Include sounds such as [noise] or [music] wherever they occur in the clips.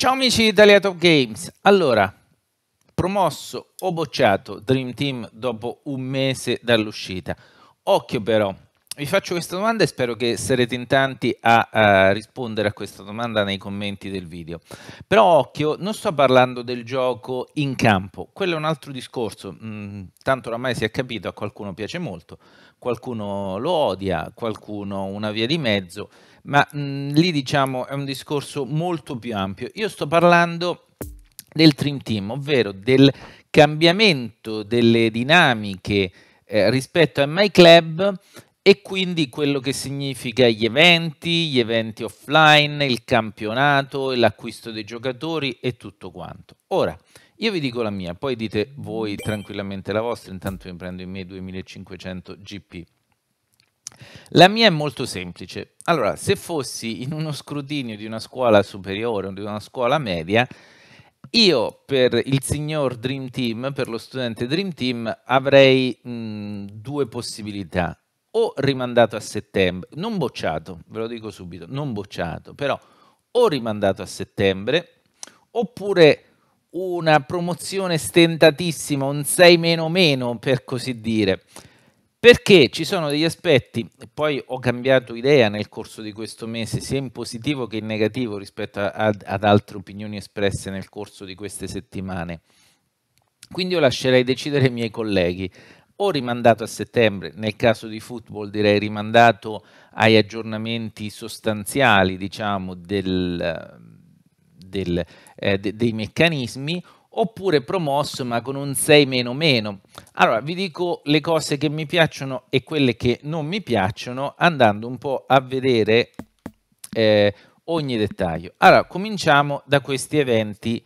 Ciao amici di Italia Top Games. Allora, promosso o bocciato Dream Team dopo un mese dall'uscita. Occhio però, vi faccio questa domanda e spero che sarete in tanti a, a, rispondere a questa domanda nei commenti del video. Però occhio, non sto parlando del gioco in campo, quello è un altro discorso, mm, tanto oramai si è capito, a qualcuno piace molto, qualcuno lo odia, qualcuno una via di mezzo, ma mm, lì diciamo è un discorso molto più ampio. Io sto parlando del Dream Team, ovvero del cambiamento delle dinamiche eh, rispetto a My Club e quindi quello che significa gli eventi, gli eventi offline, il campionato, l'acquisto dei giocatori e tutto quanto. Ora, io vi dico la mia, poi dite voi tranquillamente la vostra, intanto io prendo i miei 2500 GP. La mia è molto semplice. Allora, se fossi in uno scrutinio di una scuola superiore o di una scuola media, io per il signor Dream Team, per lo studente Dream Team, avrei mh, due possibilità o rimandato a settembre, non bocciato, ve lo dico subito, non bocciato, però o rimandato a settembre, oppure una promozione stentatissima, un 6 meno meno per così dire. Perché ci sono degli aspetti, e poi ho cambiato idea nel corso di questo mese, sia in positivo che in negativo rispetto ad, ad altre opinioni espresse nel corso di queste settimane. Quindi io lascerei decidere i miei colleghi o rimandato a settembre, nel caso di football direi rimandato ai aggiornamenti sostanziali diciamo, del, del, eh, de, dei meccanismi, oppure promosso ma con un 6 meno meno. Allora vi dico le cose che mi piacciono e quelle che non mi piacciono andando un po' a vedere eh, ogni dettaglio. Allora cominciamo da questi eventi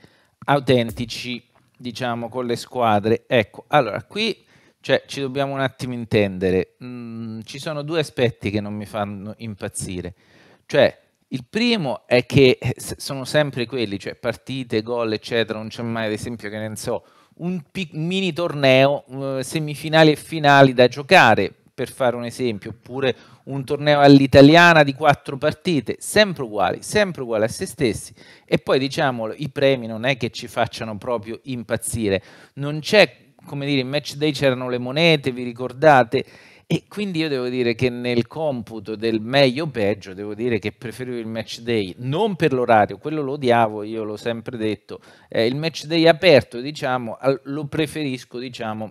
autentici diciamo con le squadre. Ecco, allora qui cioè, ci dobbiamo un attimo intendere. Mm, ci sono due aspetti che non mi fanno impazzire. Cioè, il primo è che sono sempre quelli, cioè partite, gol, eccetera, non c'è mai, ad esempio, che ne so, un mini torneo, uh, semifinali e finali da giocare, per fare un esempio, oppure un torneo all'italiana di quattro partite, sempre uguali, sempre uguali a se stessi. E poi diciamolo, i premi non è che ci facciano proprio impazzire, non c'è come dire, in match day c'erano le monete, vi ricordate? E quindi io devo dire che nel computo del meglio o peggio, devo dire che preferivo il match day, non per l'orario, quello lo odiavo, io l'ho sempre detto, eh, il match day aperto, diciamo, lo preferisco, diciamo,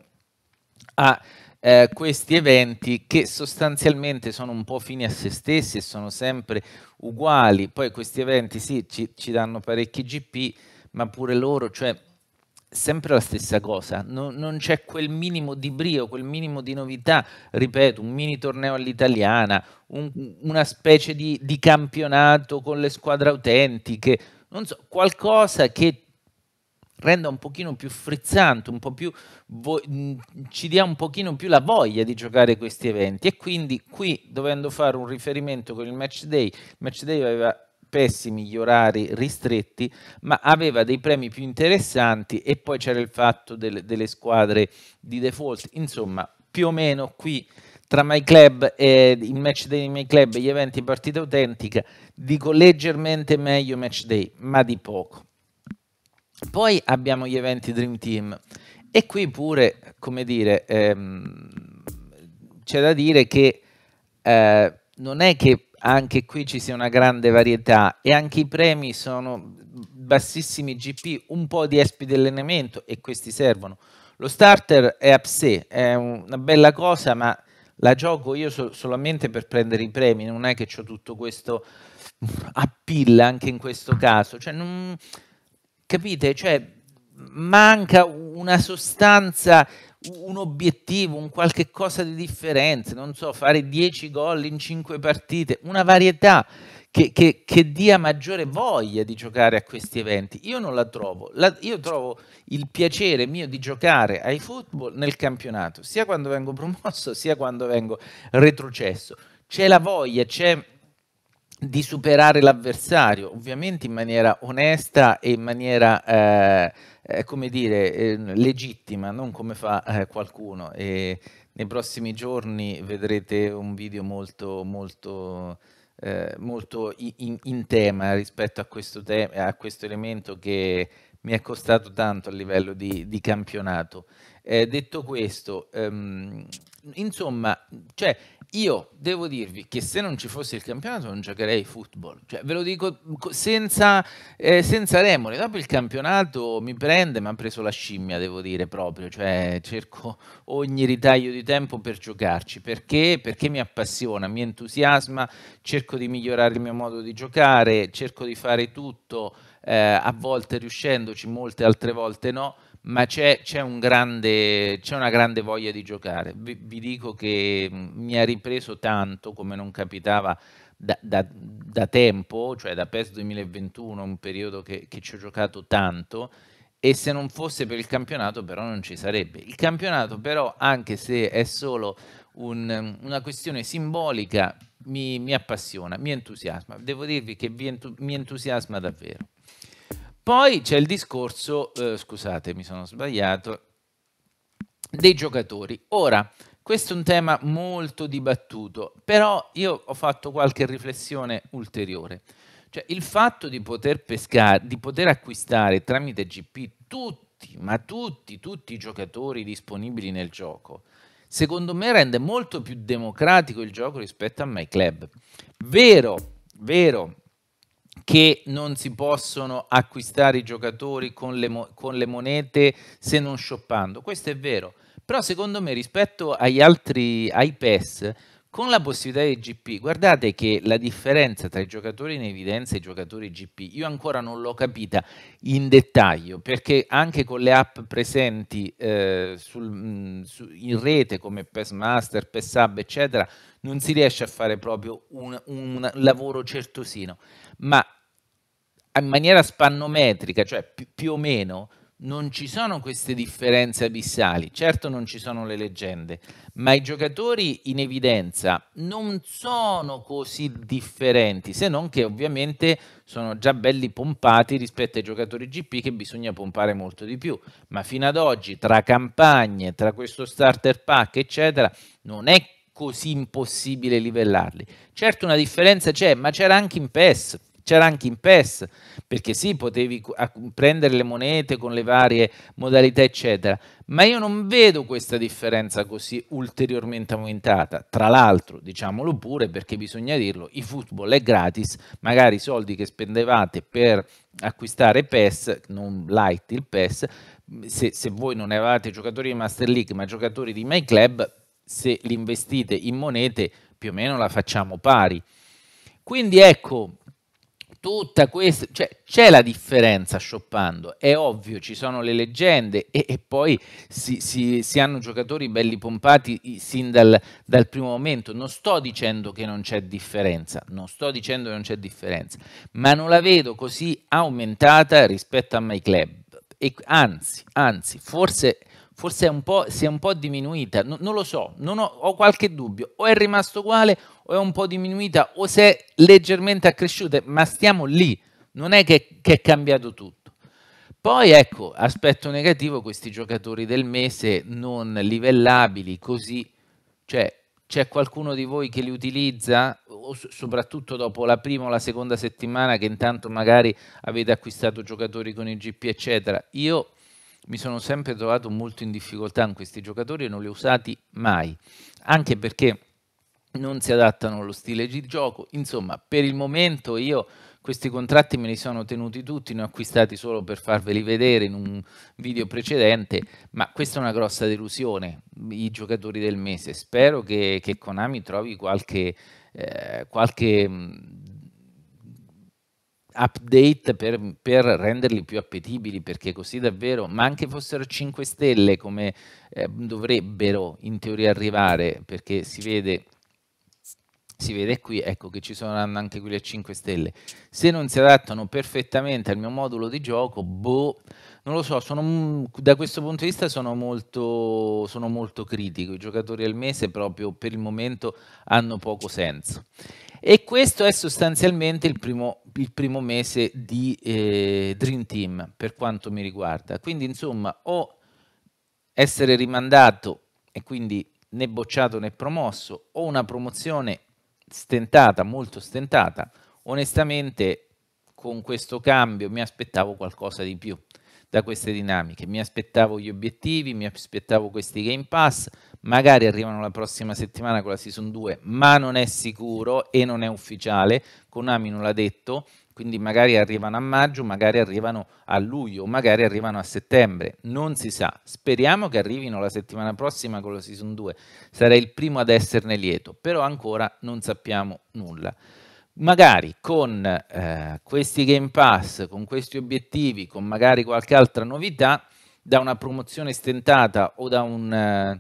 a eh, questi eventi che sostanzialmente sono un po' fini a se stessi e sono sempre uguali. Poi questi eventi sì, ci, ci danno parecchi GP, ma pure loro, cioè sempre la stessa cosa, non, non c'è quel minimo di brio, quel minimo di novità, ripeto, un mini torneo all'italiana, un, una specie di, di, campionato con le squadre autentiche, non so, qualcosa che renda un pochino più frizzante, un po' più, ci dia un pochino più la voglia di giocare questi eventi e quindi qui dovendo fare un riferimento con il match day, il match day aveva pessimi gli orari ristretti, ma aveva dei premi più interessanti e poi c'era il fatto del, delle squadre di default. Insomma, più o meno qui tra My Club e il match day di My Club e gli eventi partita autentica, dico leggermente meglio match day, ma di poco. Poi abbiamo gli eventi Dream Team e qui pure, come dire, ehm, c'è da dire che eh, non è che anche qui ci sia una grande varietà e anche i premi sono bassissimi GP, un po' di espi dell'allenamento e questi servono. Lo starter è a sé, è una bella cosa, ma la gioco io so solamente per prendere i premi, non è che ho tutto questo [laughs] appilla anche in questo caso. Cioè, non, capite? Cioè, manca una sostanza un obiettivo, un qualche cosa di differenza, non so, fare 10 gol in 5 partite, una varietà che, che, che, dia maggiore voglia di giocare a questi eventi. Io non la trovo, la, io trovo il piacere mio di giocare ai football nel campionato, sia quando vengo promosso, sia quando vengo retrocesso. C'è la voglia, c'è di superare l'avversario, ovviamente in maniera onesta e in maniera, eh, eh, come dire, eh, legittima, non come fa eh, qualcuno. E nei prossimi giorni vedrete un video molto, molto, eh, molto in, in, tema rispetto a questo, te a questo, elemento che mi è costato tanto a livello di, di campionato. Eh, detto questo, ehm, insomma, cioè, io devo dirvi che se non ci fosse il campionato non giocherei football, cioè, ve lo dico senza, eh, senza remore, dopo il campionato mi prende, mi ha preso la scimmia, devo dire proprio, cioè, cerco ogni ritaglio di tempo per giocarci, perché? Perché mi appassiona, mi entusiasma, cerco di migliorare il mio modo di giocare, cerco di fare tutto, eh, a volte riuscendoci, molte altre volte no ma c'è, c'è, un grande, c'è una grande voglia di giocare. Vi, vi, dico che mm, mi ha ripreso tanto come non capitava da, da, da tempo, cioè da PES 2021, un periodo che, che ci ho giocato tanto e se non fosse per il campionato però non ci sarebbe. Il campionato però, anche se è solo un, una questione simbolica, mi, mi, appassiona, mi entusiasma. Devo dirvi che entu- mi entusiasma davvero. Poi c'è il discorso, eh, scusate mi sono sbagliato, dei giocatori. Ora, questo è un tema molto dibattuto, però io ho fatto qualche riflessione ulteriore. Cioè, il fatto di poter pescare, di poter acquistare tramite GP tutti, ma tutti, tutti i giocatori disponibili nel gioco, secondo me rende molto più democratico il gioco rispetto a MyClub. Vero, vero, che non si possono acquistare i giocatori con le, con le monete se non shoppando. Questo è vero, però secondo me rispetto agli altri, ai PES, con la possibilità di GP, guardate che la differenza tra i giocatori in evidenza e i giocatori GP, io ancora non l'ho capita in dettaglio, perché anche con le app presenti eh, sul, mm, su, in rete come PESMaster, PESHub, eccetera, non si riesce a fare proprio un, un lavoro certosino, ma in maniera spannometrica, cioè più, più o meno, non ci sono queste differenze abissali, certo non ci sono le leggende, ma i giocatori in evidenza non sono così differenti, se non che ovviamente sono già belli pompati rispetto ai giocatori GP che bisogna pompare molto di più, ma fino ad oggi tra campagne, tra questo starter pack eccetera, non è così impossibile livellarli. Certo una differenza c'è, ma c'era anche in PES c'era anche in PES, perché sì, potevi prendere le monete con le varie modalità, eccetera, ma io non vedo questa differenza così ulteriormente aumentata. Tra l'altro, diciamolo pure perché bisogna dirlo, i football è gratis, magari i soldi che spendevate per acquistare PES, non light il PES, se, se voi non eravate giocatori di Master League ma giocatori di My Club, se li investite in monete più o meno la facciamo pari. Quindi ecco, tutta questa, cioè c'è la differenza shoppando, è ovvio, ci sono le leggende e, e poi si, si, si, hanno giocatori belli pompati sin dal, dal, primo momento, non sto dicendo che non c'è differenza, non sto dicendo che non c'è differenza, ma non la vedo così aumentata rispetto a My Club, e anzi, anzi, forse forse è un po', si è un po' diminuita, no, non lo so, non ho, ho, qualche dubbio, o è rimasto uguale o è un po' diminuita o se è leggermente accresciuta, ma stiamo lì, non è che, che è cambiato tutto. Poi ecco, aspetto negativo, questi giocatori del mese non livellabili così, cioè c'è qualcuno di voi che li utilizza, soprattutto dopo la prima o la seconda settimana che intanto magari avete acquistato giocatori con il GP eccetera. Io mi sono sempre trovato molto in difficoltà con questi giocatori e non li ho usati mai, anche perché non si adattano allo stile di gioco. Insomma, per il momento io questi contratti me li sono tenuti tutti, ne ho acquistati solo per farveli vedere in un video precedente, ma questa è una grossa delusione, i giocatori del mese. Spero che, che Konami trovi qualche, eh, qualche update per, per, renderli più appetibili, perché così davvero, ma anche fossero 5 stelle come eh, dovrebbero in teoria arrivare, perché si vede, si vede qui, ecco che ci sono anche quelle 5 stelle. Se non si adattano perfettamente al mio modulo di gioco, boh, non lo so, sono, da questo punto di vista sono molto, sono molto critico, i giocatori al mese proprio per il momento hanno poco senso. E questo è sostanzialmente il primo il primo mese di eh, Dream Team per quanto mi riguarda. Quindi insomma o essere rimandato e quindi né bocciato né promosso o una promozione stentata, molto stentata, onestamente con questo cambio mi aspettavo qualcosa di più da queste dinamiche. Mi aspettavo gli obiettivi, mi aspettavo questi Game Pass, magari arrivano la prossima settimana con la Season 2, ma non è sicuro e non è ufficiale, Konami non l'ha detto, quindi magari arrivano a maggio, magari arrivano a luglio, magari arrivano a settembre, non si sa. Speriamo che arrivino la settimana prossima con la Season 2, sarei il primo ad esserne lieto, però ancora non sappiamo nulla magari con eh, questi Game Pass, con questi obiettivi, con magari qualche altra novità, da una promozione stentata o da un, eh,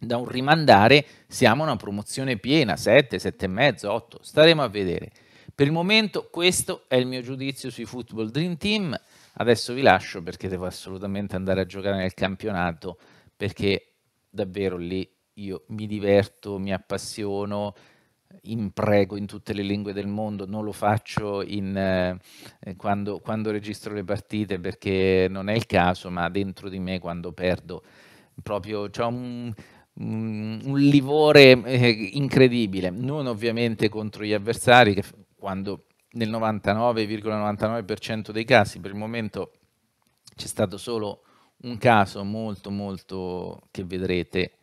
da un rimandare, siamo a una promozione piena, 7, 7,5, 8, staremo a vedere. Per il momento questo è il mio giudizio sui Football Dream Team, adesso vi lascio perché devo assolutamente andare a giocare nel campionato perché davvero lì io mi diverto, mi appassiono, imprego in tutte le lingue del mondo, non lo faccio in, eh, eh, quando, quando, registro le partite perché non è il caso, ma dentro di me quando perdo proprio c'è un, un, un, livore eh, incredibile, non ovviamente contro gli avversari che quando nel 99,99% ,99 dei casi per il momento c'è stato solo un caso molto molto che vedrete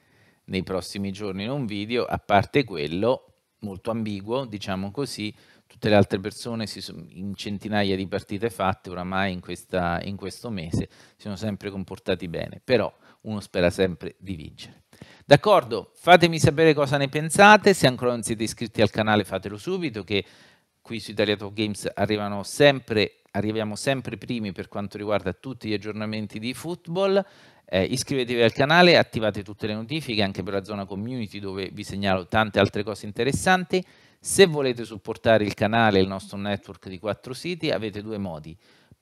nei prossimi giorni in un video, a parte quello molto ambiguo, diciamo così, tutte le altre persone in centinaia di partite fatte oramai in, questa, in questo mese si sono sempre comportati bene, però uno spera sempre di vincere. D'accordo, fatemi sapere cosa ne pensate, se ancora non siete iscritti al canale fatelo subito che qui su Italia Top Games sempre, arriviamo sempre primi per quanto riguarda tutti gli aggiornamenti di football. Eh, iscrivetevi al canale, attivate tutte le notifiche anche per la zona community dove vi segnalo tante altre cose interessanti. Se volete supportare il canale e il nostro network di quattro siti avete due modi.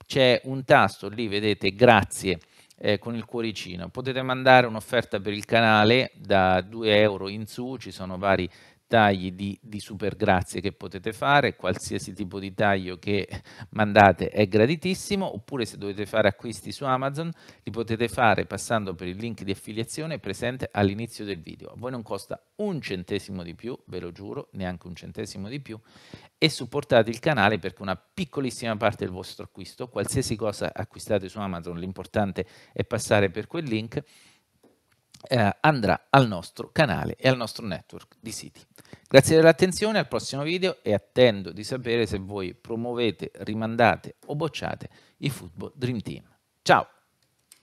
C'è un tasto lì, vedete, grazie eh, con il cuoricino. Potete mandare un'offerta per il canale da 2 euro in su, ci sono vari tagli di, di grazie che potete fare, qualsiasi tipo di taglio che mandate è graditissimo, oppure se dovete fare acquisti su Amazon li potete fare passando per il link di affiliazione presente all'inizio del video. A voi non costa un centesimo di più, ve lo giuro, neanche un centesimo di più, e supportate il canale perché una piccolissima parte del vostro acquisto, qualsiasi cosa acquistate su Amazon, l'importante è passare per quel link eh, andrà al nostro canale e al nostro network di siti. Grazie dell'attenzione, al prossimo video e attendo di sapere se voi promuovete, rimandate o bocciate i Football Dream Team. Ciao!